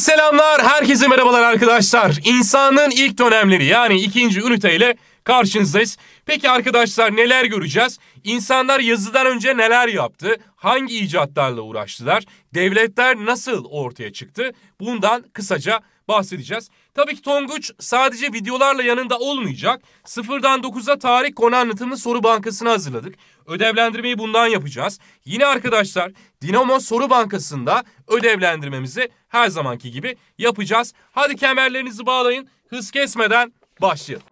selamlar, herkese merhabalar arkadaşlar. İnsanın ilk dönemleri yani ikinci üniteyle karşınızdayız. Peki arkadaşlar neler göreceğiz? İnsanlar yazıdan önce neler yaptı? Hangi icatlarla uğraştılar? Devletler nasıl ortaya çıktı? Bundan kısaca bahsedeceğiz. Tabii ki Tonguç sadece videolarla yanında olmayacak. Sıfırdan 9'a tarih konu anlatımı soru bankasını hazırladık. Ödevlendirmeyi bundan yapacağız. Yine arkadaşlar Dinamo Soru Bankası'nda ödevlendirmemizi her zamanki gibi yapacağız. Hadi kemerlerinizi bağlayın. Hız kesmeden başlayalım.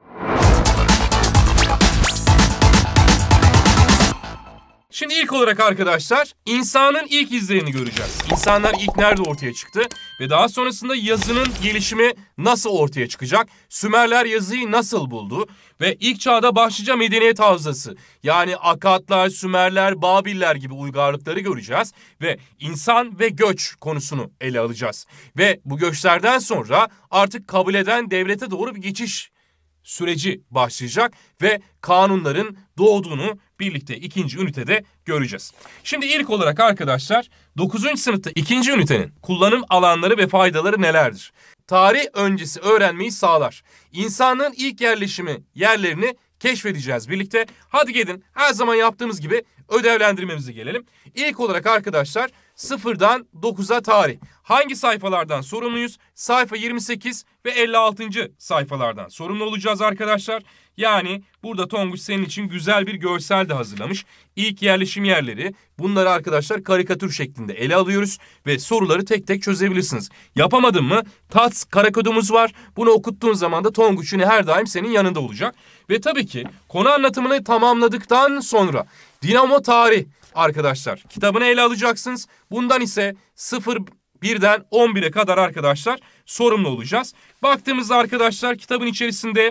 Şimdi ilk olarak arkadaşlar insanın ilk izlerini göreceğiz. İnsanlar ilk nerede ortaya çıktı ve daha sonrasında yazının gelişimi nasıl ortaya çıkacak? Sümerler yazıyı nasıl buldu? Ve ilk çağda başlıca medeniyet havzası yani Akatlar, Sümerler, Babiller gibi uygarlıkları göreceğiz ve insan ve göç konusunu ele alacağız. Ve bu göçlerden sonra artık kabul eden devlete doğru bir geçiş süreci başlayacak ve kanunların doğduğunu birlikte ikinci ünitede göreceğiz. Şimdi ilk olarak arkadaşlar 9. sınıfta ikinci ünitenin kullanım alanları ve faydaları nelerdir? Tarih öncesi öğrenmeyi sağlar. İnsanın ilk yerleşimi yerlerini keşfedeceğiz birlikte. Hadi gelin her zaman yaptığımız gibi ödevlendirmemize gelelim. İlk olarak arkadaşlar sıfırdan 9'a tarih. Hangi sayfalardan sorumluyuz? Sayfa 28 ve 56. sayfalardan sorumlu olacağız arkadaşlar. Yani burada Tonguç senin için güzel bir görsel de hazırlamış. İlk yerleşim yerleri bunları arkadaşlar karikatür şeklinde ele alıyoruz ve soruları tek tek çözebilirsiniz. Yapamadın mı? Tats karakodumuz var. Bunu okuttuğun zaman da Tonguç yine her daim senin yanında olacak. Ve tabii ki konu anlatımını tamamladıktan sonra Dinamo Tarih arkadaşlar kitabını ele alacaksınız. Bundan ise 0 birden 11'e kadar arkadaşlar sorumlu olacağız. Baktığımızda arkadaşlar kitabın içerisinde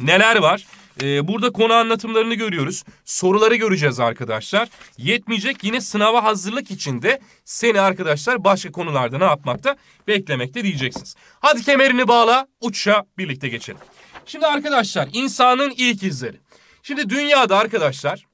neler var? Ee, burada konu anlatımlarını görüyoruz. Soruları göreceğiz arkadaşlar. Yetmeyecek yine sınava hazırlık içinde seni arkadaşlar başka konularda ne yapmakta beklemekte diyeceksiniz. Hadi kemerini bağla uçuşa birlikte geçelim. Şimdi arkadaşlar insanın ilk izleri. Şimdi dünyada arkadaşlar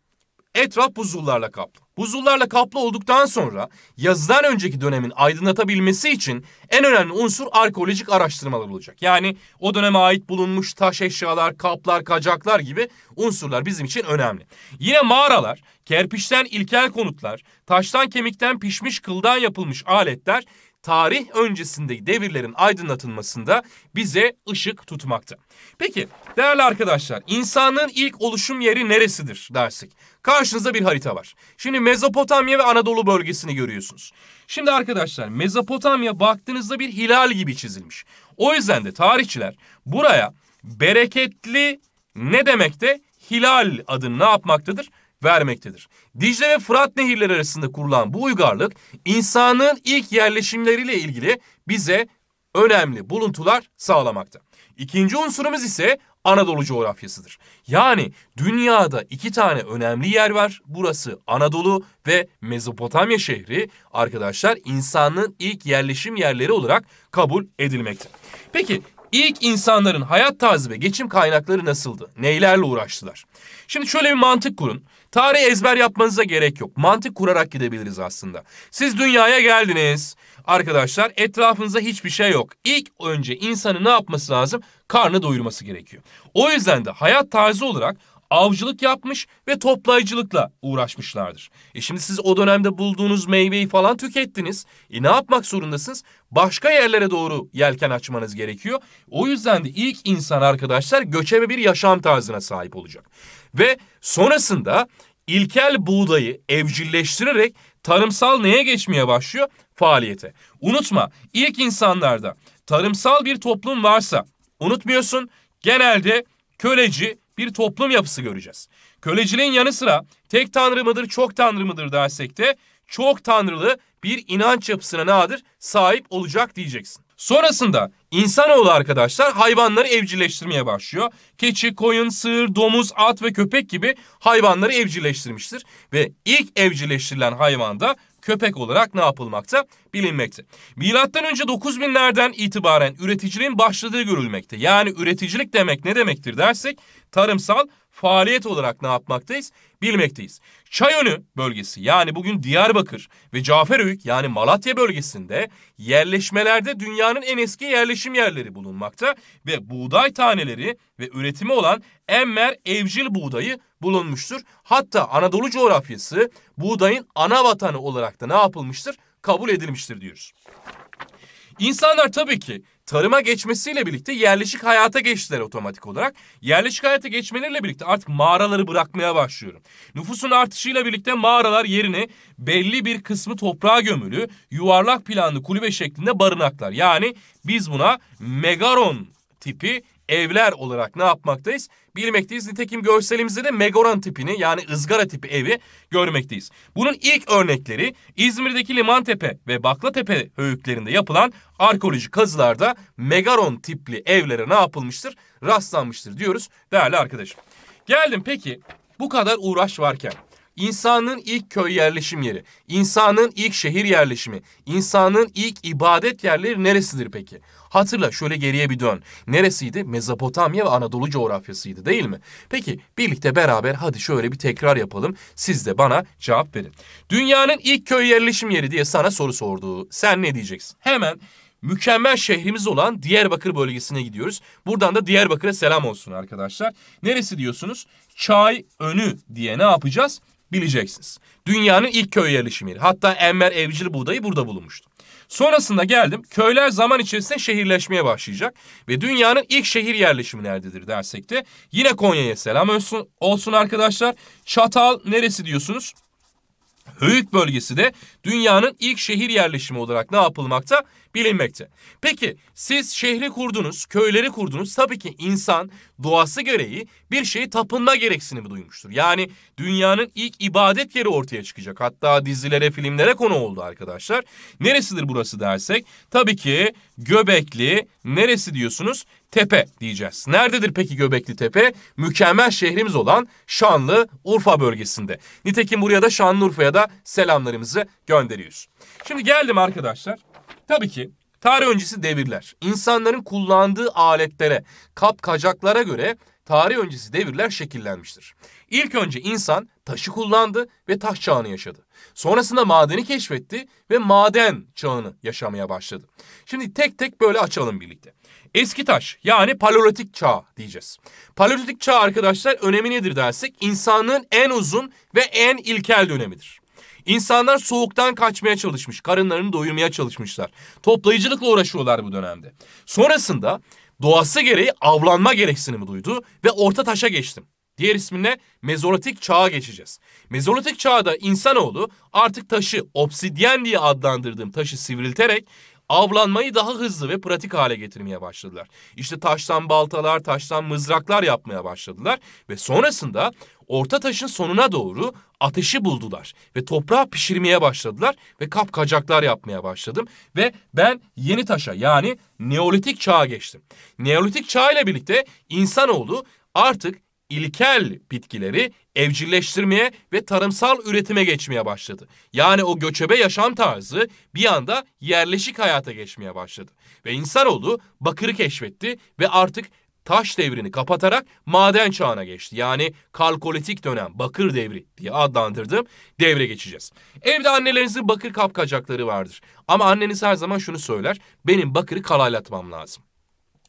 etraf buzullarla kaplı. Buzullarla kaplı olduktan sonra yazıdan önceki dönemin aydınlatabilmesi için en önemli unsur arkeolojik araştırmalar olacak. Yani o döneme ait bulunmuş taş eşyalar, kaplar, kacaklar gibi unsurlar bizim için önemli. Yine mağaralar, kerpiçten ilkel konutlar, taştan kemikten pişmiş kıldan yapılmış aletler tarih öncesindeki devirlerin aydınlatılmasında bize ışık tutmakta. Peki değerli arkadaşlar insanın ilk oluşum yeri neresidir dersek? Karşınızda bir harita var. Şimdi Mezopotamya ve Anadolu bölgesini görüyorsunuz. Şimdi arkadaşlar Mezopotamya baktığınızda bir hilal gibi çizilmiş. O yüzden de tarihçiler buraya bereketli ne demekte? Hilal adını ne yapmaktadır? vermektedir. Dicle ve Fırat nehirleri arasında kurulan bu uygarlık insanın ilk yerleşimleriyle ilgili bize önemli buluntular sağlamakta. İkinci unsurumuz ise Anadolu coğrafyasıdır. Yani dünyada iki tane önemli yer var. Burası Anadolu ve Mezopotamya şehri arkadaşlar insanlığın ilk yerleşim yerleri olarak kabul edilmekte. Peki ilk insanların hayat tarzı ve geçim kaynakları nasıldı? Neylerle uğraştılar? Şimdi şöyle bir mantık kurun. Tarihi ezber yapmanıza gerek yok. Mantık kurarak gidebiliriz aslında. Siz dünyaya geldiniz. Arkadaşlar etrafınızda hiçbir şey yok. İlk önce insanın ne yapması lazım? Karnı doyurması gerekiyor. O yüzden de hayat tarzı olarak avcılık yapmış ve toplayıcılıkla uğraşmışlardır. E şimdi siz o dönemde bulduğunuz meyveyi falan tükettiniz. E ne yapmak zorundasınız? Başka yerlere doğru yelken açmanız gerekiyor. O yüzden de ilk insan arkadaşlar göçebe bir yaşam tarzına sahip olacak. Ve sonrasında ilkel buğdayı evcilleştirerek tarımsal neye geçmeye başlıyor? Faaliyete. Unutma ilk insanlarda tarımsal bir toplum varsa unutmuyorsun genelde köleci bir toplum yapısı göreceğiz. Köleciliğin yanı sıra tek tanrı mıdır, çok tanrı mıdır dersek de çok tanrılı bir inanç yapısına nadir sahip olacak diyeceksin. Sonrasında insanoğlu arkadaşlar hayvanları evcilleştirmeye başlıyor. Keçi, koyun, sığır, domuz, at ve köpek gibi hayvanları evcilleştirmiştir. Ve ilk evcilleştirilen hayvan da köpek olarak ne yapılmakta? Bilinmekte. Milattan önce 9000'lerden itibaren üreticiliğin başladığı görülmekte. Yani üreticilik demek ne demektir dersek tarımsal faaliyet olarak ne yapmaktayız? Bilmekteyiz. Çayönü bölgesi yani bugün Diyarbakır ve Caferöyük yani Malatya bölgesinde yerleşmelerde dünyanın en eski yerleşim yerleri bulunmakta ve buğday taneleri ve üretimi olan emmer evcil buğdayı bulunmuştur. Hatta Anadolu coğrafyası buğdayın ana vatanı olarak da ne yapılmıştır? Kabul edilmiştir diyoruz. İnsanlar tabii ki tarıma geçmesiyle birlikte yerleşik hayata geçtiler otomatik olarak. Yerleşik hayata geçmeleriyle birlikte artık mağaraları bırakmaya başlıyorum. Nüfusun artışıyla birlikte mağaralar yerine belli bir kısmı toprağa gömülü, yuvarlak planlı kulübe şeklinde barınaklar. Yani biz buna megaron tipi evler olarak ne yapmaktayız? Bilmekteyiz. Nitekim görselimizde de megoran tipini yani ızgara tipi evi görmekteyiz. Bunun ilk örnekleri İzmir'deki Limantepe ve Baklatepe höyüklerinde yapılan arkeolojik kazılarda megaron tipli evlere ne yapılmıştır? Rastlanmıştır diyoruz değerli arkadaşım. Geldim peki bu kadar uğraş varken insanın ilk köy yerleşim yeri, insanın ilk şehir yerleşimi, insanın ilk ibadet yerleri neresidir peki? Hatırla şöyle geriye bir dön. Neresiydi? Mezopotamya ve Anadolu coğrafyasıydı değil mi? Peki birlikte beraber hadi şöyle bir tekrar yapalım. Siz de bana cevap verin. Dünyanın ilk köy yerleşim yeri diye sana soru sordu. Sen ne diyeceksin? Hemen mükemmel şehrimiz olan Diyarbakır bölgesine gidiyoruz. Buradan da Diyarbakır'a selam olsun arkadaşlar. Neresi diyorsunuz? Çay önü diye ne yapacağız? Bileceksiniz. Dünyanın ilk köy yerleşim yeri. Hatta Enver Evcil Buğday'ı burada bulunmuştu. Sonrasında geldim. Köyler zaman içerisinde şehirleşmeye başlayacak ve dünyanın ilk şehir yerleşimi nerededir dersek de yine Konya'ya selam olsun, olsun arkadaşlar. Çatal neresi diyorsunuz? Höyük bölgesi de dünyanın ilk şehir yerleşimi olarak ne yapılmakta? bilinmekte. Peki siz şehri kurdunuz, köyleri kurdunuz. Tabii ki insan doğası gereği bir şeyi tapınma gereksinimi duymuştur. Yani dünyanın ilk ibadet yeri ortaya çıkacak. Hatta dizilere, filmlere konu oldu arkadaşlar. Neresidir burası dersek? Tabii ki Göbekli neresi diyorsunuz? Tepe diyeceğiz. Nerededir peki Göbekli Tepe? Mükemmel şehrimiz olan Şanlı Urfa bölgesinde. Nitekim buraya da Şanlıurfa'ya da selamlarımızı gönderiyoruz. Şimdi geldim arkadaşlar. Tabii ki tarih öncesi devirler, insanların kullandığı aletlere, kapkacaklara göre tarih öncesi devirler şekillenmiştir. İlk önce insan taşı kullandı ve taş çağını yaşadı. Sonrasında madeni keşfetti ve maden çağını yaşamaya başladı. Şimdi tek tek böyle açalım birlikte. Eski taş yani paleolitik çağ diyeceğiz. Paleolitik çağ arkadaşlar önemi nedir dersek insanlığın en uzun ve en ilkel dönemidir. İnsanlar soğuktan kaçmaya çalışmış. Karınlarını doyurmaya çalışmışlar. Toplayıcılıkla uğraşıyorlar bu dönemde. Sonrasında doğası gereği avlanma gereksinimi duydu ve orta taşa geçtim. Diğer isminle mezolitik çağa geçeceğiz. Mezolitik çağda insanoğlu artık taşı obsidyen diye adlandırdığım taşı sivrilterek avlanmayı daha hızlı ve pratik hale getirmeye başladılar. İşte taştan baltalar, taştan mızraklar yapmaya başladılar ve sonrasında orta taşın sonuna doğru ateşi buldular ve toprağı pişirmeye başladılar ve kapkacaklar yapmaya başladım ve ben yeni taşa yani Neolitik çağa geçtim. Neolitik çağ ile birlikte insanoğlu artık ilkel bitkileri evcilleştirmeye ve tarımsal üretime geçmeye başladı. Yani o göçebe yaşam tarzı bir anda yerleşik hayata geçmeye başladı. Ve insanoğlu bakırı keşfetti ve artık taş devrini kapatarak maden çağına geçti. Yani kalkolitik dönem, bakır devri diye adlandırdığım devre geçeceğiz. Evde annelerinizin bakır kapkacakları vardır. Ama anneniz her zaman şunu söyler, benim bakırı kalaylatmam lazım.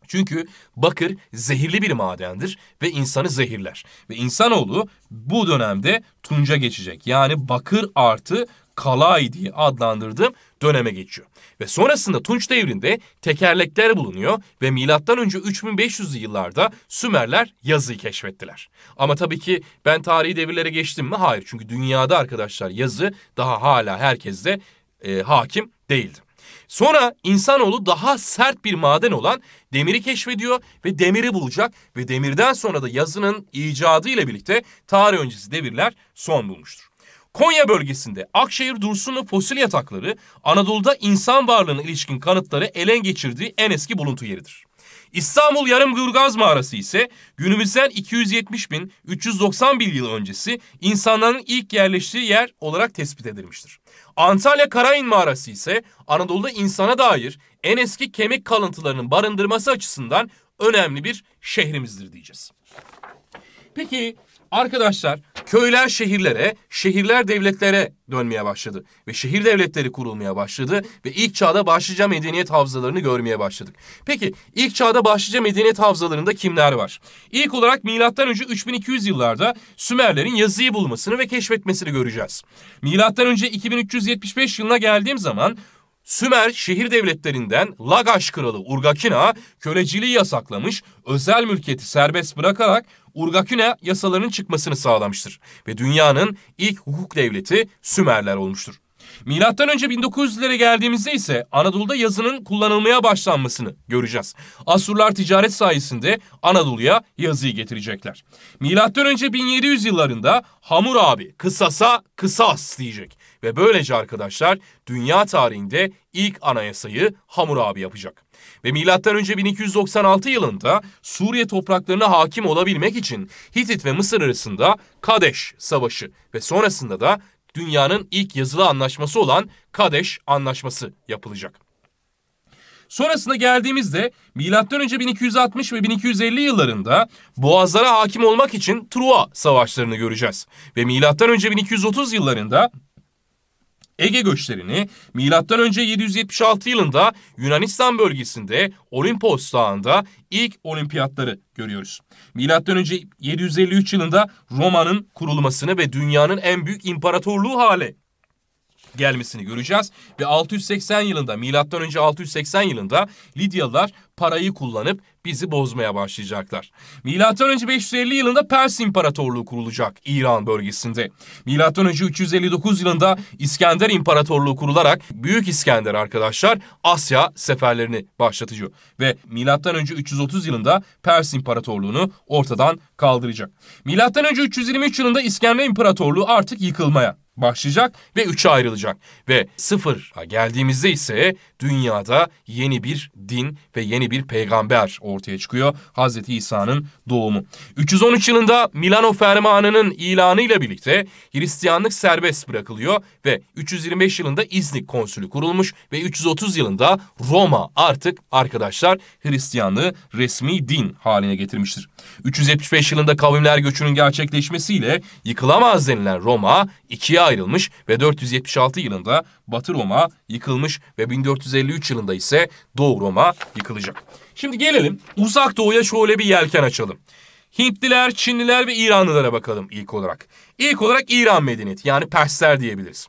Çünkü bakır zehirli bir madendir ve insanı zehirler. Ve insanoğlu bu dönemde tunca geçecek. Yani bakır artı kalay diye adlandırdığım döneme geçiyor. Ve sonrasında Tunç Devri'nde tekerlekler bulunuyor ve milattan önce 3500'lü yıllarda Sümerler yazıyı keşfettiler. Ama tabii ki ben tarihi devirlere geçtim mi? Hayır. Çünkü dünyada arkadaşlar yazı daha hala herkeste e, hakim değildi. Sonra insanoğlu daha sert bir maden olan demiri keşfediyor ve demiri bulacak ve demirden sonra da yazının icadı ile birlikte tarih öncesi devirler son bulmuştur. Konya bölgesinde Akşehir Dursunlu fosil yatakları Anadolu'da insan varlığına ilişkin kanıtları elen geçirdiği en eski buluntu yeridir. İstanbul Yarımgurgaz Mağarası ise günümüzden 270 bin 390 bin yıl öncesi insanların ilk yerleştiği yer olarak tespit edilmiştir. Antalya Karayin Mağarası ise Anadolu'da insana dair en eski kemik kalıntılarının barındırması açısından önemli bir şehrimizdir diyeceğiz. Peki Arkadaşlar köyler şehirlere, şehirler devletlere dönmeye başladı. Ve şehir devletleri kurulmaya başladı ve ilk çağda başlıca medeniyet havzalarını görmeye başladık. Peki ilk çağda başlıca medeniyet havzalarında kimler var? İlk olarak MÖ 3200 yıllarda Sümerlerin yazıyı bulmasını ve keşfetmesini göreceğiz. MÖ 2375 yılına geldiğim zaman Sümer şehir devletlerinden Lagash kralı Urgakina köleciliği yasaklamış, özel mülkiyeti serbest bırakarak Urgaküne yasalarının çıkmasını sağlamıştır ve dünyanın ilk hukuk devleti Sümerler olmuştur. Milattan önce 1900'lere geldiğimizde ise Anadolu'da yazının kullanılmaya başlanmasını göreceğiz. Asurlar ticaret sayesinde Anadolu'ya yazıyı getirecekler. Milattan önce 1700 yıllarında Hamur abi kısasa kısas diyecek ve böylece arkadaşlar dünya tarihinde ilk anayasayı Hamur abi yapacak ve M.Ö. 1296 yılında Suriye topraklarına hakim olabilmek için Hitit ve Mısır arasında Kadeş Savaşı ve sonrasında da dünyanın ilk yazılı anlaşması olan Kadeş Anlaşması yapılacak. Sonrasında geldiğimizde M.Ö. 1260 ve 1250 yıllarında Boğazlara hakim olmak için Truva savaşlarını göreceğiz. Ve M.Ö. 1230 yıllarında Ege göçlerini M.Ö. 776 yılında Yunanistan bölgesinde Olimpos Dağı'nda ilk olimpiyatları görüyoruz. M.Ö. 753 yılında Roma'nın kurulmasını ve dünyanın en büyük imparatorluğu hale gelmesini göreceğiz ve 680 yılında M.Ö. 680 yılında Lidyalılar parayı kullanıp bizi bozmaya başlayacaklar. M.Ö. 550 yılında Pers İmparatorluğu kurulacak İran bölgesinde. M.Ö. 359 yılında İskender İmparatorluğu kurularak Büyük İskender arkadaşlar Asya seferlerini başlatıcı ve M.Ö. 330 yılında Pers İmparatorluğunu ortadan kaldıracak. M.Ö. 323 yılında İskender İmparatorluğu artık yıkılmaya başlayacak ve 3'e ayrılacak. Ve sıfıra geldiğimizde ise dünyada yeni bir din ve yeni bir peygamber ortaya çıkıyor. Hazreti İsa'nın doğumu. 313 yılında Milano Fermanı'nın ilanıyla birlikte Hristiyanlık serbest bırakılıyor ve 325 yılında İznik konsülü kurulmuş ve 330 yılında Roma artık arkadaşlar Hristiyanlığı resmi din haline getirmiştir. 375 yılında kavimler göçünün gerçekleşmesiyle yıkılamaz denilen Roma ikiye ayrılmış ve 476 yılında Batı Roma yıkılmış ve 1453 yılında ise Doğu Roma yıkılacak. Şimdi gelelim uzak doğuya şöyle bir yelken açalım. Hintliler, Çinliler ve İranlılara bakalım ilk olarak. İlk olarak İran medeniyeti yani Persler diyebiliriz.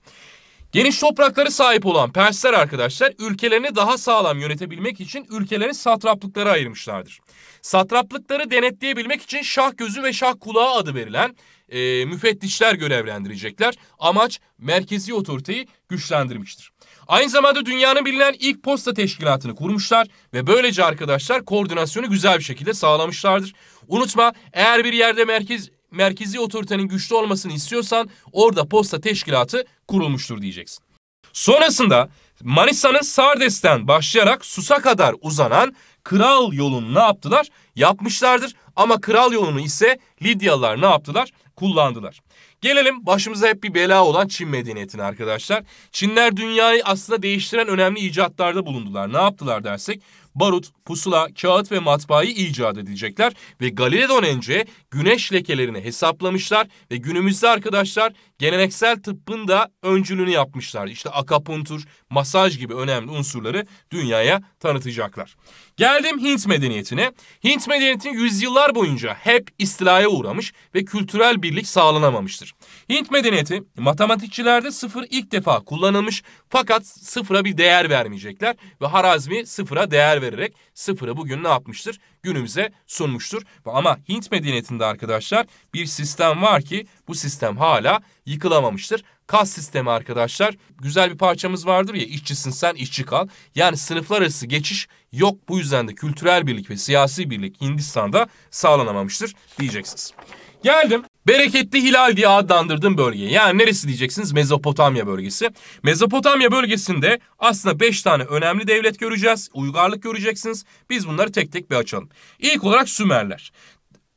Geniş toprakları sahip olan Persler arkadaşlar ülkelerini daha sağlam yönetebilmek için ülkelerin satraplıklara ayırmışlardır. Satraplıkları denetleyebilmek için şah gözü ve şah kulağı adı verilen e, müfettişler görevlendirecekler. Amaç merkezi otoriteyi güçlendirmiştir. Aynı zamanda dünyanın bilinen ilk posta teşkilatını kurmuşlar ve böylece arkadaşlar koordinasyonu güzel bir şekilde sağlamışlardır. Unutma eğer bir yerde merkez merkezi otoritenin güçlü olmasını istiyorsan orada posta teşkilatı kurulmuştur diyeceksin. Sonrasında Manisa'nın Sardes'ten başlayarak Sus'a kadar uzanan kral yolunu ne yaptılar? Yapmışlardır ama kral yolunu ise Lidyalılar ne yaptılar? kullandılar. Gelelim başımıza hep bir bela olan Çin medeniyetine arkadaşlar. Çinler dünyayı aslında değiştiren önemli icatlarda bulundular. Ne yaptılar dersek barut, pusula, kağıt ve matbaayı icat edecekler ve Galileo önce güneş lekelerini hesaplamışlar ve günümüzde arkadaşlar geleneksel tıbbın da öncülünü yapmışlar. İşte akapuntur, masaj gibi önemli unsurları dünyaya tanıtacaklar. Geldim Hint medeniyetine. Hint medeniyeti yüzyıllar boyunca hep istilaya uğramış ve kültürel birlik sağlanamamıştır. Hint medeniyeti matematikçilerde sıfır ilk defa kullanılmış fakat sıfıra bir değer vermeyecekler ve Harazmi sıfıra değer vererek sıfırı bugün ne yapmıştır? günümüze sunmuştur. Ama Hint medeniyetinde arkadaşlar bir sistem var ki bu sistem hala yıkılamamıştır. Kas sistemi arkadaşlar güzel bir parçamız vardır ya işçisin sen işçi kal. Yani sınıflar arası geçiş yok bu yüzden de kültürel birlik ve siyasi birlik Hindistan'da sağlanamamıştır diyeceksiniz. Geldim Bereketli hilal diye adlandırdığım bölge. Yani neresi diyeceksiniz? Mezopotamya bölgesi. Mezopotamya bölgesinde aslında beş tane önemli devlet göreceğiz. Uygarlık göreceksiniz. Biz bunları tek tek bir açalım. İlk olarak Sümerler.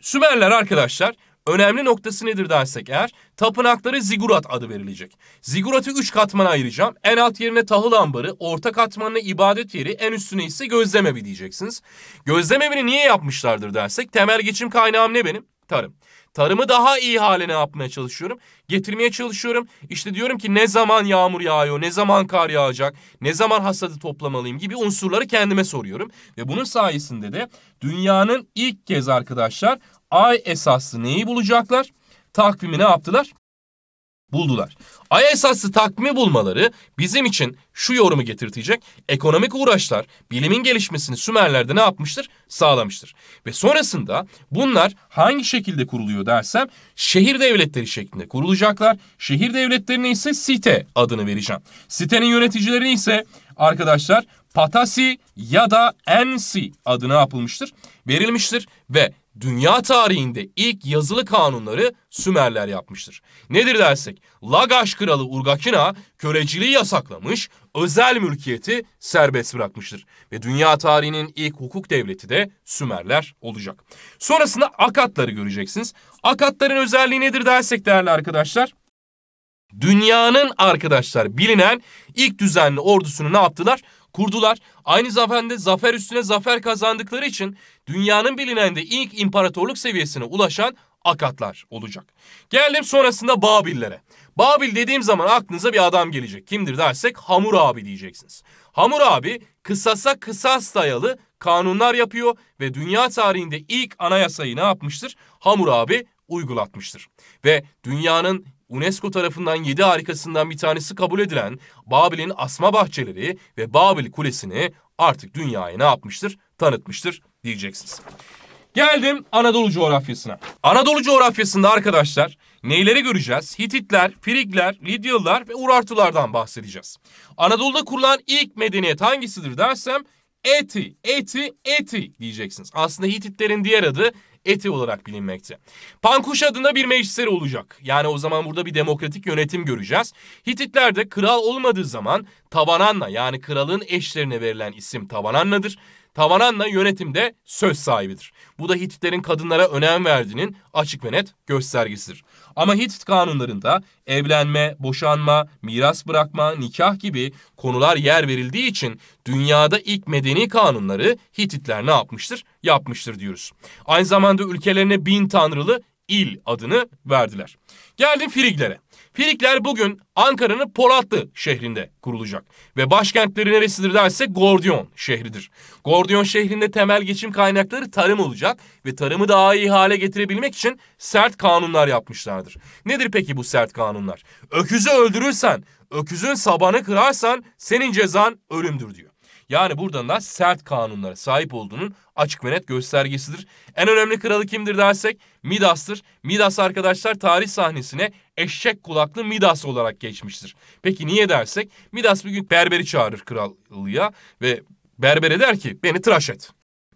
Sümerler arkadaşlar önemli noktası nedir dersek eğer tapınakları zigurat adı verilecek. Ziguratı üç katmana ayıracağım. En alt yerine tahıl ambarı, orta katmanına ibadet yeri, en üstüne ise gözlemevi diyeceksiniz. Gözlemevini niye yapmışlardır dersek temel geçim kaynağım ne benim? Tarım. Tarımı daha iyi hale ne yapmaya çalışıyorum? Getirmeye çalışıyorum. İşte diyorum ki ne zaman yağmur yağıyor, ne zaman kar yağacak, ne zaman hasadı toplamalıyım gibi unsurları kendime soruyorum. Ve bunun sayesinde de dünyanın ilk kez arkadaşlar ay esaslı neyi bulacaklar? Takvimi ne yaptılar? buldular. Ay esaslı takvimi bulmaları bizim için şu yorumu getirtecek. Ekonomik uğraşlar bilimin gelişmesini Sümerler'de ne yapmıştır? Sağlamıştır. Ve sonrasında bunlar hangi şekilde kuruluyor dersem şehir devletleri şeklinde kurulacaklar. Şehir devletlerine ise site adını vereceğim. Sitenin yöneticilerine ise arkadaşlar Patasi ya da Ensi adına yapılmıştır, verilmiştir ve dünya tarihinde ilk yazılı kanunları Sümerler yapmıştır. Nedir dersek? Lagaş kralı Urgakina köleciliği yasaklamış, özel mülkiyeti serbest bırakmıştır. Ve dünya tarihinin ilk hukuk devleti de Sümerler olacak. Sonrasında akatları göreceksiniz. Akatların özelliği nedir dersek değerli arkadaşlar? Dünyanın arkadaşlar bilinen ilk düzenli ordusunu ne yaptılar? kurdular. Aynı zamanda zafer üstüne zafer kazandıkları için dünyanın bilinen de ilk imparatorluk seviyesine ulaşan Akatlar olacak. Geldim sonrasında Babillere. Babil dediğim zaman aklınıza bir adam gelecek. Kimdir dersek Hamur abi diyeceksiniz. Hamur abi kısasa kısas dayalı kanunlar yapıyor ve dünya tarihinde ilk anayasayı ne yapmıştır? Hamur abi uygulatmıştır. Ve dünyanın UNESCO tarafından 7 harikasından bir tanesi kabul edilen Babil'in asma bahçeleri ve Babil Kulesi'ni artık dünyaya ne yapmıştır? Tanıtmıştır diyeceksiniz. Geldim Anadolu coğrafyasına. Anadolu coğrafyasında arkadaşlar neyleri göreceğiz? Hititler, Frigler, Lidyalılar ve Urartulardan bahsedeceğiz. Anadolu'da kurulan ilk medeniyet hangisidir dersem Eti, Eti, Eti diyeceksiniz. Aslında Hititlerin diğer adı eti olarak bilinmekte. Pankuş adında bir meclisleri olacak. Yani o zaman burada bir demokratik yönetim göreceğiz. Hititler de kral olmadığı zaman Tavananna yani kralın eşlerine verilen isim Tavananna'dır. Tavananna yönetimde söz sahibidir. Bu da Hititlerin kadınlara önem verdiğinin açık ve net göstergesidir. Ama Hitit kanunlarında evlenme, boşanma, miras bırakma, nikah gibi konular yer verildiği için dünyada ilk medeni kanunları Hititler ne yapmıştır? Yapmıştır diyoruz. Aynı zamanda ülkelerine bin tanrılı il adını verdiler. Geldim Firiglere. Firikler bugün Ankara'nın Polatlı şehrinde kurulacak. Ve başkentleri neresidir derse Gordiyon şehridir. Gordiyon şehrinde temel geçim kaynakları tarım olacak ve tarımı daha iyi hale getirebilmek için sert kanunlar yapmışlardır. Nedir peki bu sert kanunlar? Öküzü öldürürsen, öküzün sabanı kırarsan senin cezan ölümdür diyor. Yani buradan da sert kanunlara sahip olduğunun açık ve net göstergesidir. En önemli kralı kimdir dersek Midas'tır. Midas arkadaşlar tarih sahnesine eşek kulaklı Midas olarak geçmiştir. Peki niye dersek Midas bir gün berberi çağırır krallığa ve berbere der ki beni tıraş et.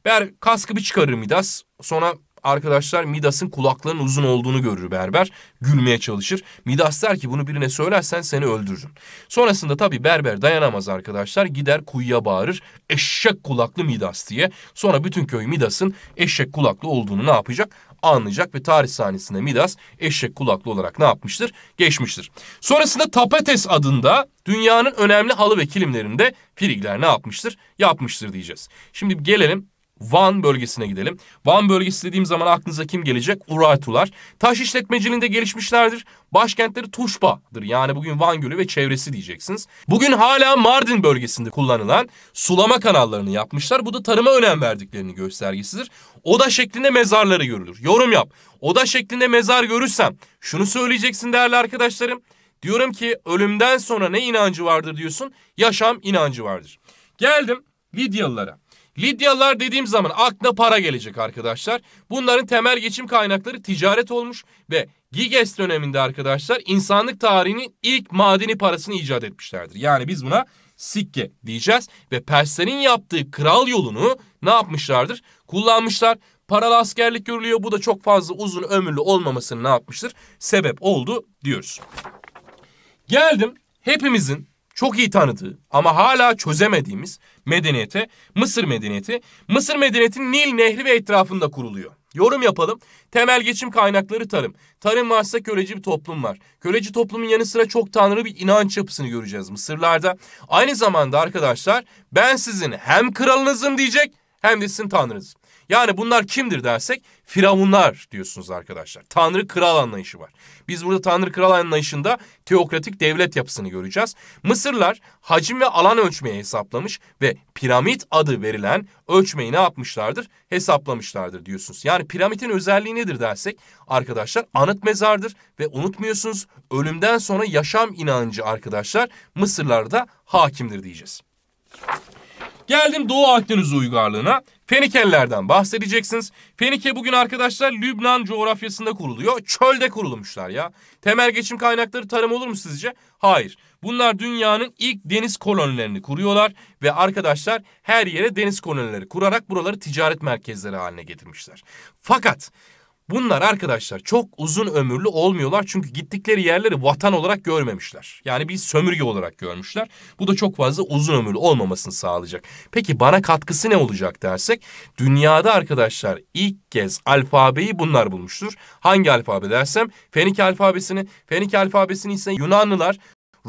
Ber kaskı bir çıkarır Midas. Sonra arkadaşlar Midas'ın kulaklarının uzun olduğunu görür berber. Gülmeye çalışır. Midas der ki bunu birine söylersen seni öldürürüm. Sonrasında tabii berber dayanamaz arkadaşlar. Gider kuyuya bağırır. Eşek kulaklı Midas diye. Sonra bütün köy Midas'ın eşek kulaklı olduğunu ne yapacak? anlayacak ve tarih sahnesinde Midas eşek kulaklı olarak ne yapmıştır? Geçmiştir. Sonrasında Tapetes adında dünyanın önemli halı ve kilimlerinde Frigler ne yapmıştır? Yapmıştır diyeceğiz. Şimdi gelelim Van bölgesine gidelim. Van bölgesi dediğim zaman aklınıza kim gelecek? Urartular. Taş işletmeciliğinde gelişmişlerdir. Başkentleri Tuşba'dır. Yani bugün Van Gölü ve çevresi diyeceksiniz. Bugün hala Mardin bölgesinde kullanılan sulama kanallarını yapmışlar. Bu da tarıma önem verdiklerini göstergesidir. Oda şeklinde mezarları görülür. Yorum yap. Oda şeklinde mezar görürsem şunu söyleyeceksin değerli arkadaşlarım. Diyorum ki ölümden sonra ne inancı vardır diyorsun? Yaşam inancı vardır. Geldim Lidyalılara. Lidyalılar dediğim zaman aklına para gelecek arkadaşlar. Bunların temel geçim kaynakları ticaret olmuş ve Giges döneminde arkadaşlar insanlık tarihinin ilk madeni parasını icat etmişlerdir. Yani biz buna sikke diyeceğiz ve Perslerin yaptığı kral yolunu ne yapmışlardır? Kullanmışlar. Paralı askerlik görülüyor. Bu da çok fazla uzun ömürlü olmamasının ne yapmıştır? Sebep oldu diyoruz. Geldim hepimizin çok iyi tanıdığı ama hala çözemediğimiz medeniyete Mısır medeniyeti. Mısır medeniyeti Nil Nehri ve etrafında kuruluyor. Yorum yapalım. Temel geçim kaynakları tarım. Tarım varsa köleci bir toplum var. Köleci toplumun yanı sıra çok tanrı bir inanç yapısını göreceğiz Mısırlarda. Aynı zamanda arkadaşlar ben sizin hem kralınızım diyecek hem de sizin tanrınız. Yani bunlar kimdir dersek firavunlar diyorsunuz arkadaşlar. Tanrı kral anlayışı var. Biz burada tanrı kral anlayışında teokratik devlet yapısını göreceğiz. Mısırlar hacim ve alan ölçmeyi hesaplamış ve piramit adı verilen ölçmeyi ne yapmışlardır? Hesaplamışlardır diyorsunuz. Yani piramitin özelliği nedir dersek arkadaşlar anıt mezardır ve unutmuyorsunuz ölümden sonra yaşam inancı arkadaşlar Mısırlarda hakimdir diyeceğiz. Geldim Doğu Akdeniz uygarlığına. Fenikelilerden bahsedeceksiniz. Fenike bugün arkadaşlar Lübnan coğrafyasında kuruluyor. Çölde kurulmuşlar ya. Temel geçim kaynakları tarım olur mu sizce? Hayır. Bunlar dünyanın ilk deniz kolonilerini kuruyorlar ve arkadaşlar her yere deniz kolonileri kurarak buraları ticaret merkezleri haline getirmişler. Fakat Bunlar arkadaşlar çok uzun ömürlü olmuyorlar çünkü gittikleri yerleri vatan olarak görmemişler. Yani bir sömürge olarak görmüşler. Bu da çok fazla uzun ömürlü olmamasını sağlayacak. Peki bana katkısı ne olacak dersek dünyada arkadaşlar ilk kez alfabeyi bunlar bulmuştur. Hangi alfabe dersem Fenike alfabesini, Fenike alfabesini ise Yunanlılar,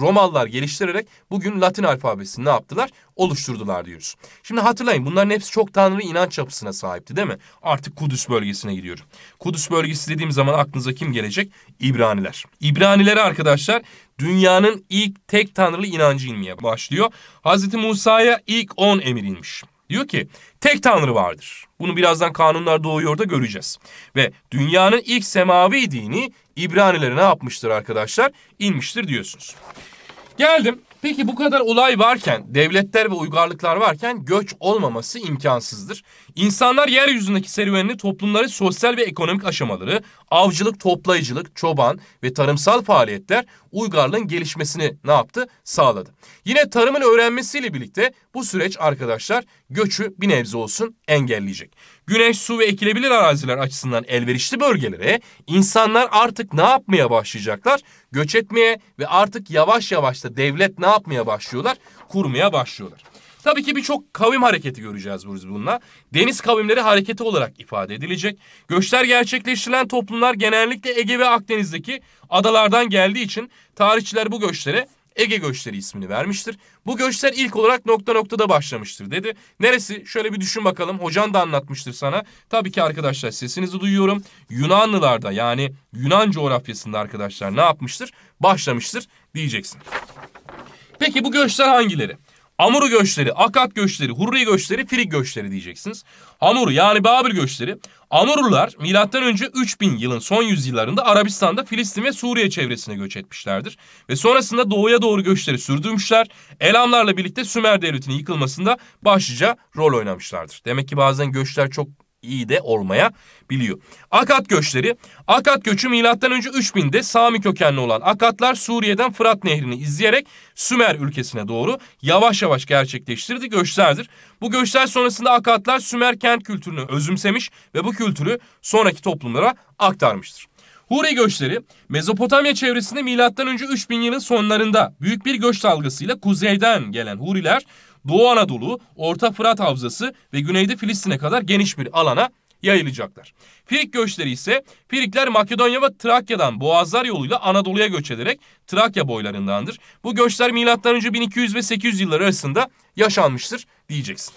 Romalılar geliştirerek bugün Latin alfabesini ne yaptılar? Oluşturdular diyoruz. Şimdi hatırlayın bunların hepsi çok tanrı inanç yapısına sahipti değil mi? Artık Kudüs bölgesine gidiyorum. Kudüs bölgesi dediğim zaman aklınıza kim gelecek? İbraniler. İbranilere arkadaşlar dünyanın ilk tek tanrılı inancı inmeye başlıyor. Hazreti Musa'ya ilk on emir inmiş. Diyor ki tek tanrı vardır. Bunu birazdan kanunlar doğuyor da göreceğiz. Ve dünyanın ilk semavi dini İbranilere ne yapmıştır arkadaşlar? İnmiştir diyorsunuz. Geldim Peki bu kadar olay varken, devletler ve uygarlıklar varken göç olmaması imkansızdır. İnsanlar yeryüzündeki serüvenini toplumları, sosyal ve ekonomik aşamaları, avcılık, toplayıcılık, çoban ve tarımsal faaliyetler uygarlığın gelişmesini ne yaptı? Sağladı. Yine tarımın öğrenmesiyle birlikte bu süreç arkadaşlar göçü bir nebze olsun engelleyecek. Güneş, su ve ekilebilir araziler açısından elverişli bölgelere insanlar artık ne yapmaya başlayacaklar? Göç etmeye ve artık yavaş yavaş da devlet ne ne yapmaya başlıyorlar? Kurmaya başlıyorlar. Tabii ki birçok kavim hareketi göreceğiz biz bununla. Deniz kavimleri hareketi olarak ifade edilecek. Göçler gerçekleştirilen toplumlar genellikle Ege ve Akdeniz'deki adalardan geldiği için tarihçiler bu göçlere Ege göçleri ismini vermiştir. Bu göçler ilk olarak nokta noktada başlamıştır dedi. Neresi? Şöyle bir düşün bakalım. Hocan da anlatmıştır sana. Tabii ki arkadaşlar sesinizi duyuyorum. Yunanlılarda yani Yunan coğrafyasında arkadaşlar ne yapmıştır? Başlamıştır diyeceksin. Peki bu göçler hangileri? Amuru göçleri, Akat göçleri, Hurri göçleri, Filik göçleri diyeceksiniz. Hamuru yani Babil göçleri. Amurlular milattan önce 3000 yılın son yüzyıllarında Arabistan'da Filistin ve Suriye çevresine göç etmişlerdir ve sonrasında doğuya doğru göçleri sürdürmüşler. Elamlarla birlikte Sümer devletinin yıkılmasında başlıca rol oynamışlardır. Demek ki bazen göçler çok iyi de olmaya biliyor. Akat göçleri. Akat göçü milattan önce 3000'de Sami kökenli olan Akatlar Suriye'den Fırat Nehri'ni izleyerek Sümer ülkesine doğru yavaş yavaş gerçekleştirdi göçlerdir. Bu göçler sonrasında Akatlar Sümer kent kültürünü özümsemiş ve bu kültürü sonraki toplumlara aktarmıştır. Hure göçleri Mezopotamya çevresinde milattan önce 3000 yılın sonlarında büyük bir göç dalgasıyla kuzeyden gelen Huriler Doğu Anadolu, Orta Fırat Havzası ve güneyde Filistin'e kadar geniş bir alana yayılacaklar. Firik göçleri ise Firikler Makedonya ve Trakya'dan Boğazlar yoluyla Anadolu'ya göç ederek Trakya boylarındandır. Bu göçler M.Ö. 1200 ve 800 yılları arasında yaşanmıştır diyeceksin.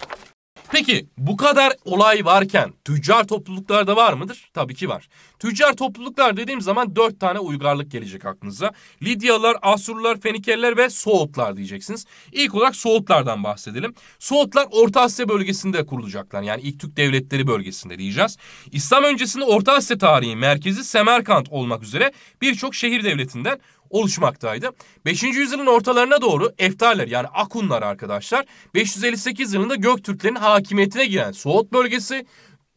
Peki bu kadar olay varken tüccar da var mıdır? Tabii ki var. Tüccar topluluklar dediğim zaman dört tane uygarlık gelecek aklınıza. Lidyalılar, Asurlular, Fenikeller ve Soğutlar diyeceksiniz. İlk olarak Soğutlardan bahsedelim. Soğutlar Orta Asya bölgesinde kurulacaklar. Yani ilk Türk devletleri bölgesinde diyeceğiz. İslam öncesinde Orta Asya tarihi merkezi Semerkant olmak üzere birçok şehir devletinden oluşmaktaydı. 5. yüzyılın ortalarına doğru Eftarler yani Akunlar arkadaşlar 558 yılında Göktürklerin hakimiyetine giren Soğut bölgesi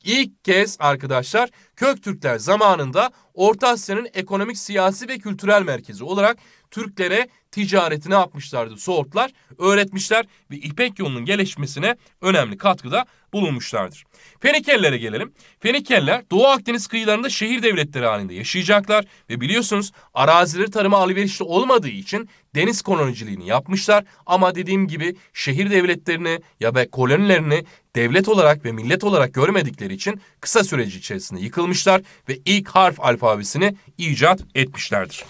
ilk kez arkadaşlar Köktürkler zamanında Orta Asya'nın ekonomik, siyasi ve kültürel merkezi olarak Türklere ticaretini ne yapmışlardı? Soğutlar öğretmişler ve İpek yolunun gelişmesine önemli katkıda bulunmuşlardır. Fenikelilere gelelim. Fenikeliler Doğu Akdeniz kıyılarında şehir devletleri halinde yaşayacaklar ve biliyorsunuz arazileri tarıma alverişli olmadığı için deniz koloniciliğini yapmışlar ama dediğim gibi şehir devletlerini ya da kolonilerini devlet olarak ve millet olarak görmedikleri için kısa süreci içerisinde yıkılmışlar ve ilk harf alfabesini icat etmişlerdir.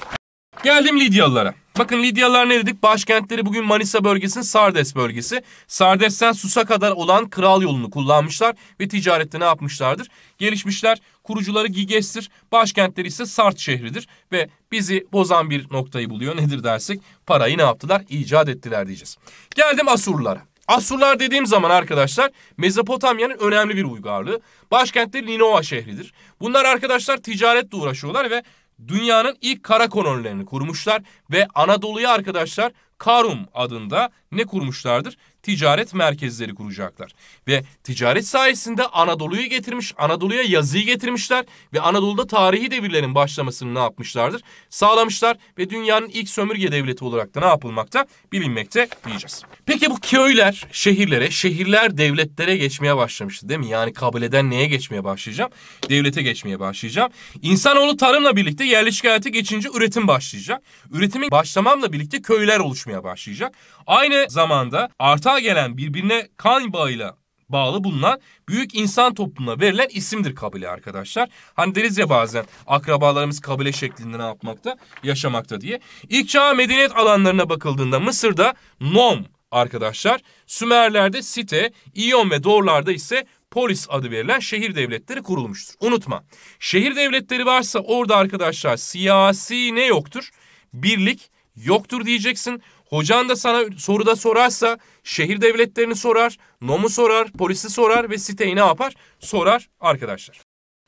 Geldim Lidyalılara. Bakın Lidyalılar ne dedik? Başkentleri bugün Manisa bölgesinin Sardes bölgesi. Sardes'ten Sus'a kadar olan kral yolunu kullanmışlar ve ticarette ne yapmışlardır? Gelişmişler. Kurucuları Giges'tir. Başkentleri ise Sart şehridir. Ve bizi bozan bir noktayı buluyor. Nedir dersek? Parayı ne yaptılar? İcat ettiler diyeceğiz. Geldim Asurlulara. Asurlar dediğim zaman arkadaşlar Mezopotamya'nın önemli bir uygarlığı. Başkentleri Ninoa şehridir. Bunlar arkadaşlar ticaretle uğraşıyorlar ve dünyanın ilk kara kolonilerini kurmuşlar ve Anadolu'ya arkadaşlar Karum adında ne kurmuşlardır? ticaret merkezleri kuracaklar. Ve ticaret sayesinde Anadolu'yu getirmiş, Anadolu'ya yazıyı getirmişler ve Anadolu'da tarihi devirlerin başlamasını ne yapmışlardır? Sağlamışlar ve dünyanın ilk sömürge devleti olarak da ne yapılmakta? Bilinmekte diyeceğiz. Peki bu köyler şehirlere, şehirler devletlere geçmeye başlamıştı değil mi? Yani kabileden neye geçmeye başlayacağım? Devlete geçmeye başlayacağım. İnsanoğlu tarımla birlikte yerleşik hayata geçince üretim başlayacak. Üretimin başlamamla birlikte köyler oluşmaya başlayacak. Aynı zamanda artan aşağı gelen birbirine kan bağıyla bağlı bulunan büyük insan toplumuna verilen isimdir kabile arkadaşlar. Hani deriz ya bazen akrabalarımız kabile şeklinde ne yapmakta? Yaşamakta diye. İlk çağ medeniyet alanlarına bakıldığında Mısır'da Nom arkadaşlar, Sümerler'de Site, İyon ve Dorlar'da ise polis adı verilen şehir devletleri kurulmuştur. Unutma. Şehir devletleri varsa orada arkadaşlar siyasi ne yoktur? Birlik yoktur diyeceksin. Hocan da sana soruda sorarsa şehir devletlerini sorar, nomu sorar, polisi sorar ve siteyi ne yapar? Sorar arkadaşlar.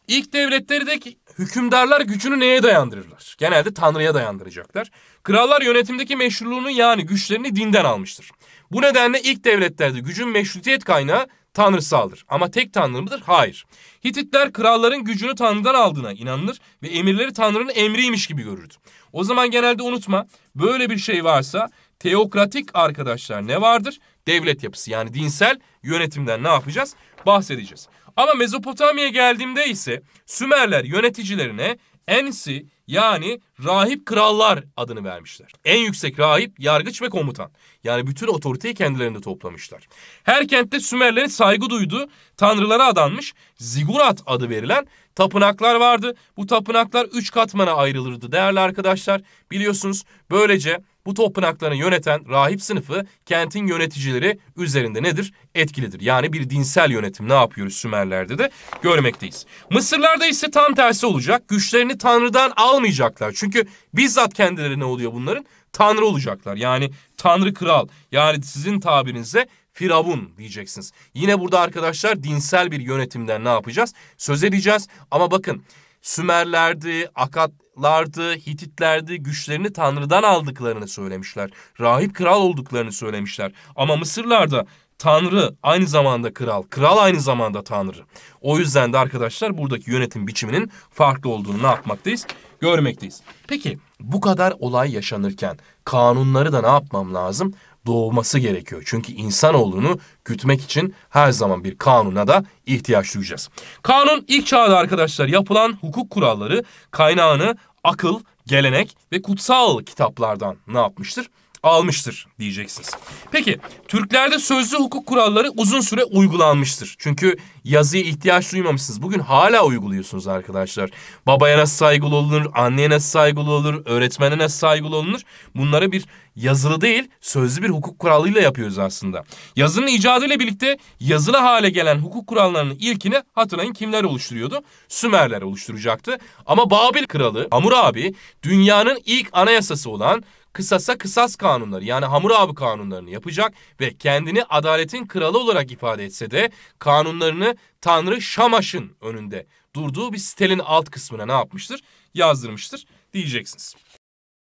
İlk devletleri de hükümdarlar gücünü neye dayandırırlar? Genelde Tanrı'ya dayandıracaklar. Krallar yönetimdeki meşruluğunu yani güçlerini dinden almıştır. Bu nedenle ilk devletlerde gücün meşrutiyet kaynağı tanrısaldır. Ama tek tanrı mıdır? Hayır. Hititler kralların gücünü tanrıdan aldığına inanılır ve emirleri tanrının emriymiş gibi görürdü. O zaman genelde unutma böyle bir şey varsa teokratik arkadaşlar ne vardır? Devlet yapısı yani dinsel yönetimden ne yapacağız? Bahsedeceğiz. Ama Mezopotamya'ya geldiğimde ise Sümerler yöneticilerine ensi yani rahip krallar adını vermişler. En yüksek rahip, yargıç ve komutan. Yani bütün otoriteyi kendilerinde toplamışlar. Her kentte Sümerlerin saygı duyduğu tanrılara adanmış zigurat adı verilen tapınaklar vardı. Bu tapınaklar üç katmana ayrılırdı değerli arkadaşlar. Biliyorsunuz böylece bu topınaklarını yöneten rahip sınıfı kentin yöneticileri üzerinde nedir? Etkilidir. Yani bir dinsel yönetim ne yapıyoruz Sümerler'de de görmekteyiz. Mısırlar'da ise tam tersi olacak. Güçlerini Tanrı'dan almayacaklar. Çünkü bizzat kendileri ne oluyor bunların? Tanrı olacaklar. Yani Tanrı kral. Yani sizin tabirinizde Firavun diyeceksiniz. Yine burada arkadaşlar dinsel bir yönetimden ne yapacağız? Söz edeceğiz ama bakın Sümerlerdi, Akatlardı, Hititlerdi güçlerini Tanrı'dan aldıklarını söylemişler. Rahip kral olduklarını söylemişler. Ama Mısırlar'da Tanrı aynı zamanda kral, kral aynı zamanda Tanrı. O yüzden de arkadaşlar buradaki yönetim biçiminin farklı olduğunu ne yapmaktayız? Görmekteyiz. Peki bu kadar olay yaşanırken kanunları da ne yapmam lazım? doğması gerekiyor. Çünkü insanoğlunu gütmek için her zaman bir kanuna da ihtiyaç duyacağız. Kanun ilk çağda arkadaşlar yapılan hukuk kuralları kaynağını akıl, gelenek ve kutsal kitaplardan ne yapmıştır? almıştır diyeceksiniz. Peki Türklerde sözlü hukuk kuralları uzun süre uygulanmıştır. Çünkü yazıya ihtiyaç duymamışsınız. Bugün hala uyguluyorsunuz arkadaşlar. Babaya nasıl saygılı olunur, anneye nasıl saygılı olur, öğretmene nasıl saygılı olunur? Bunlara bir yazılı değil sözlü bir hukuk kuralıyla yapıyoruz aslında. Yazının icadıyla birlikte yazılı hale gelen hukuk kurallarının ilkini hatırlayın kimler oluşturuyordu? Sümerler oluşturacaktı. Ama Babil kralı Amurabi dünyanın ilk anayasası olan kısasa kısas kanunları yani Hammurabi kanunlarını yapacak ve kendini adaletin kralı olarak ifade etse de kanunlarını Tanrı Şamaş'ın önünde durduğu bir stelin alt kısmına ne yapmıştır? Yazdırmıştır diyeceksiniz.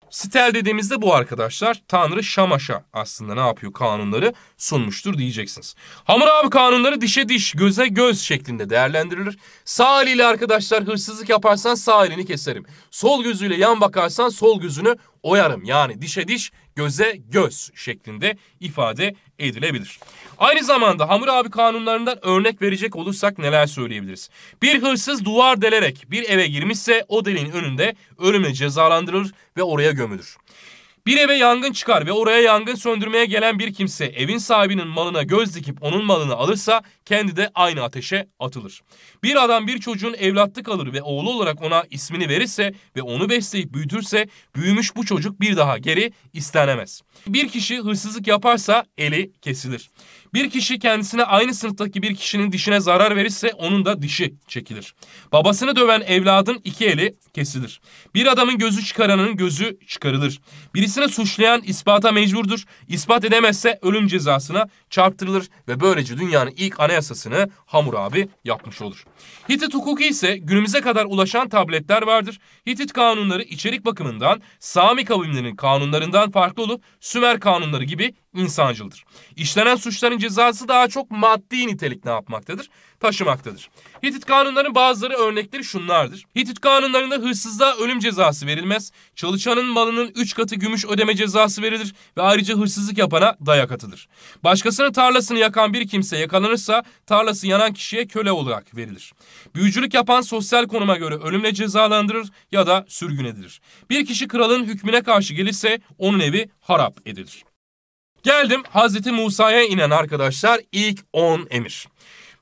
Stel dediğimizde bu arkadaşlar Tanrı Şamaş'a aslında ne yapıyor kanunları sunmuştur diyeceksiniz. Hammurabi kanunları dişe diş, göze göz şeklinde değerlendirilir. Sağ eliyle arkadaşlar hırsızlık yaparsan sağ elini keserim. Sol gözüyle yan bakarsan sol gözünü oyarım. Yani dişe diş, göze göz şeklinde ifade edilebilir. Aynı zamanda Hamur abi kanunlarından örnek verecek olursak neler söyleyebiliriz? Bir hırsız duvar delerek bir eve girmişse o deliğin önünde ölümle cezalandırılır ve oraya gömülür. Bir eve yangın çıkar ve oraya yangın söndürmeye gelen bir kimse evin sahibinin malına göz dikip onun malını alırsa kendi de aynı ateşe atılır. Bir adam bir çocuğun evlatlık alır ve oğlu olarak ona ismini verirse ve onu besleyip büyütürse büyümüş bu çocuk bir daha geri istenemez. Bir kişi hırsızlık yaparsa eli kesilir. Bir kişi kendisine aynı sınıftaki bir kişinin dişine zarar verirse onun da dişi çekilir. Babasını döven evladın iki eli kesilir. Bir adamın gözü çıkaranın gözü çıkarılır. Birisini suçlayan ispata mecburdur. İspat edemezse ölüm cezasına çarptırılır ve böylece dünyanın ilk anayasa yasasını Hammurabi yapmış olur. Hitit hukuku ise günümüze kadar ulaşan tabletler vardır. Hitit kanunları içerik bakımından Sami kavimlerinin kanunlarından farklı olup Sümer kanunları gibi insancıldır. İşlenen suçların cezası daha çok maddi nitelik ne yapmaktadır? taşımaktadır. Hitit kanunların bazıları örnekleri şunlardır. Hitit kanunlarında hırsızlığa ölüm cezası verilmez, çalışanın malının 3 katı gümüş ödeme cezası verilir ve ayrıca hırsızlık yapana dayak atılır. Başkasının tarlasını yakan bir kimse yakalanırsa tarlası yanan kişiye köle olarak verilir. Büyücülük yapan sosyal konuma göre ölümle cezalandırır ya da sürgün edilir. Bir kişi kralın hükmüne karşı gelirse onun evi harap edilir. Geldim Hazreti Musa'ya inen arkadaşlar ilk 10 emir.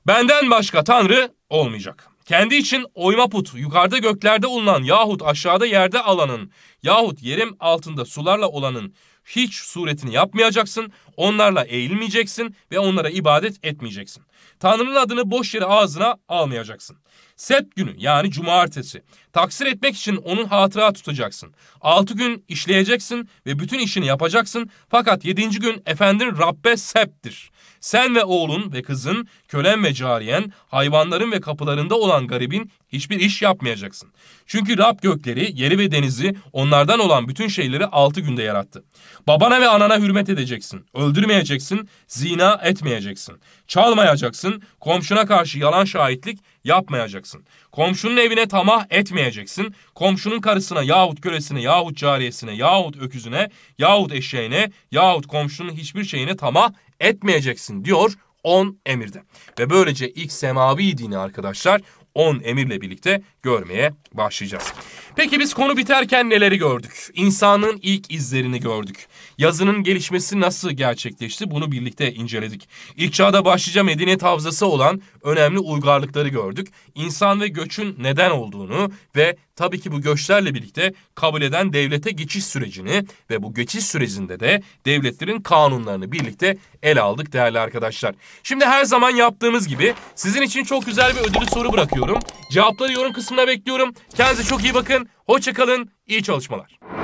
Benden başka tanrı olmayacak. Kendi için oyma put, yukarıda göklerde olunan yahut aşağıda yerde alanın yahut yerim altında sularla olanın hiç suretini yapmayacaksın, onlarla eğilmeyeceksin ve onlara ibadet etmeyeceksin. Tanrı'nın adını boş yere ağzına almayacaksın. Sept günü yani cumartesi taksir etmek için onun hatıra tutacaksın. Altı gün işleyeceksin ve bütün işini yapacaksın fakat yedinci gün efendin Rabbe septtir. Sen ve oğlun ve kızın, kölen ve cariyen, hayvanların ve kapılarında olan garibin hiçbir iş yapmayacaksın. Çünkü Rab gökleri, yeri ve denizi, onlardan olan bütün şeyleri altı günde yarattı. Babana ve anana hürmet edeceksin. Öldürmeyeceksin, zina etmeyeceksin. Çalmayacaksın, komşuna karşı yalan şahitlik yapmayacaksın. Komşunun evine tamah etmeyeceksin. Komşunun karısına yahut kölesine yahut cariyesine yahut öküzüne yahut eşeğine yahut komşunun hiçbir şeyine tamah etmeyeceksin diyor 10 emirde. Ve böylece ilk semavi dini arkadaşlar 10 emirle birlikte görmeye başlayacağız. Peki biz konu biterken neleri gördük? İnsanın ilk izlerini gördük. Yazının gelişmesi nasıl gerçekleşti bunu birlikte inceledik. İlk çağda başlıca medeniyet havzası olan önemli uygarlıkları gördük. İnsan ve göçün neden olduğunu ve Tabii ki bu göçlerle birlikte kabul eden devlete geçiş sürecini ve bu geçiş sürecinde de devletlerin kanunlarını birlikte ele aldık değerli arkadaşlar. Şimdi her zaman yaptığımız gibi sizin için çok güzel bir ödülü soru bırakıyorum. Cevapları yorum kısmına bekliyorum. Kendinize çok iyi bakın. Hoşçakalın. İyi çalışmalar.